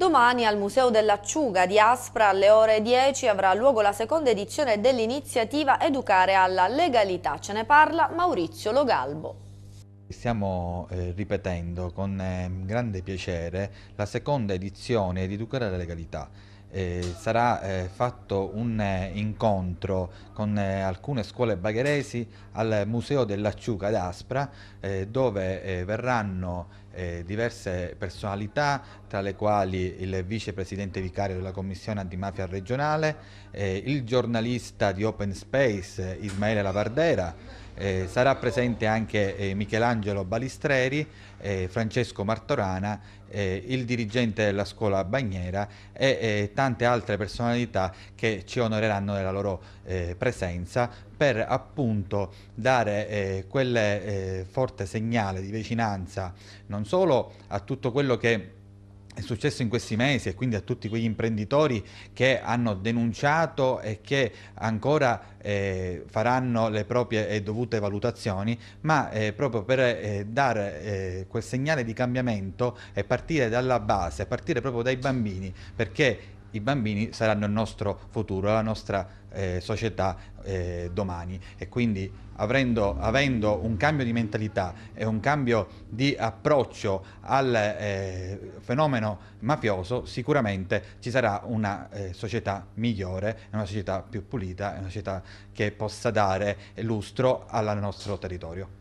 Domani al Museo dell'Acciuga di Aspra alle ore 10 avrà luogo la seconda edizione dell'iniziativa Educare alla legalità. Ce ne parla Maurizio Logalbo. Stiamo eh, ripetendo con eh, grande piacere la seconda edizione di Educare alla legalità eh, sarà eh, fatto un eh, incontro con eh, alcune scuole bagheresi al Museo dell'Acciuca ad Aspra eh, dove eh, verranno diverse personalità tra le quali il vicepresidente vicario della commissione antimafia regionale, il giornalista di Open Space Ismaele Lavardera, eh, sarà presente anche eh, Michelangelo Balistreri, eh, Francesco Martorana, eh, il dirigente della scuola Bagnera e eh, tante altre personalità che ci onoreranno della loro eh, presenza per appunto dare quel forte segnale di vicinanza non solo a tutto quello che è successo in questi mesi e quindi a tutti quegli imprenditori che hanno denunciato e che ancora eh, faranno le proprie e eh, dovute valutazioni, ma eh, proprio per eh, dare eh, quel segnale di cambiamento e partire dalla base, partire proprio dai bambini, perché i bambini saranno il nostro futuro, la nostra eh, società eh, domani e quindi avrendo, avendo un cambio di mentalità e un cambio di approccio al eh, fenomeno mafioso sicuramente ci sarà una eh, società migliore, una società più pulita, una società che possa dare lustro al nostro territorio.